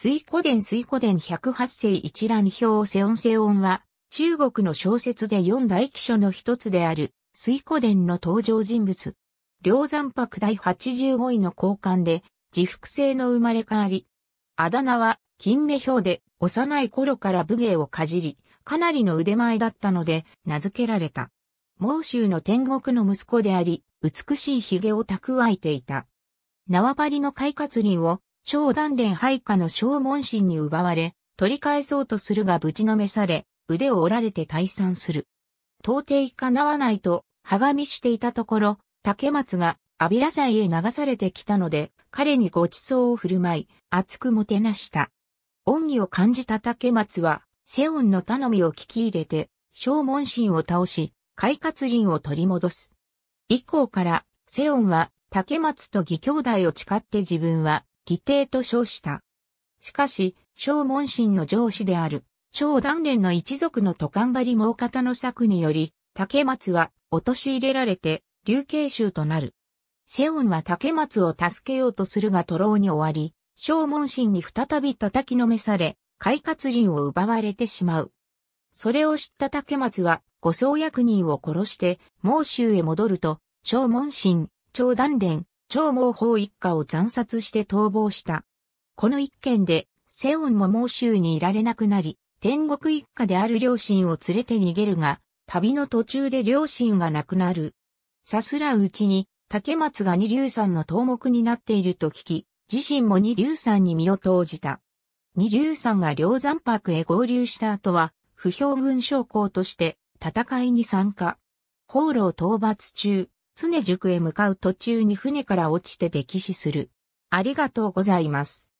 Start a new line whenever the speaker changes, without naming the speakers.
水古伝水古伝
108世一覧表セオンセオンは、中国の小説で四大記書の一つである、水古伝の登場人物。梁山白第85位の交換で、自腹性の生まれ変わり。あだ名は、金目表で、幼い頃から武芸をかじり、かなりの腕前だったので、名付けられた。孟州の天国の息子であり、美しい髭を蓄えていた。縄張りの快活林を超断連配下の小門神に奪われ、取り返そうとするがぶちのめされ、腕を折られて退散する。到底かなわないと、はがみしていたところ、竹松が、阿弥陀祭へ流されてきたので、彼にご馳走を振る舞い、熱くもてなした。恩義を感じた竹松は、セオンの頼みを聞き入れて、小門神を倒し、快活林を取り戻す。以降から、セオンは、竹松と義兄弟を誓って自分は、義弟と称した。しかし、小門神の上司である、超断念の一族の渡官張り毛方の策により、竹松は陥れられて、流刑衆となる。セオンは竹松を助けようとするが徒労に終わり、小門神に再び叩きのめされ、快活林を奪われてしまう。それを知った竹松は、護送役人を殺して、毛州へ戻ると、小門神、超断念、張毛法一家を惨殺して逃亡した。この一件で、セオンも毛州にいられなくなり、天国一家である両親を連れて逃げるが、旅の途中で両親が亡くなる。さすらううちに、竹松が二流んの頭目になっていると聞き、自身も二流んに身を投じた。二流んが両山泊へ合流した後は、不評軍将校として戦いに参加。放浪討伐中、常塾へ向かう途中に船から落ちて溺
死する。ありがとうございます。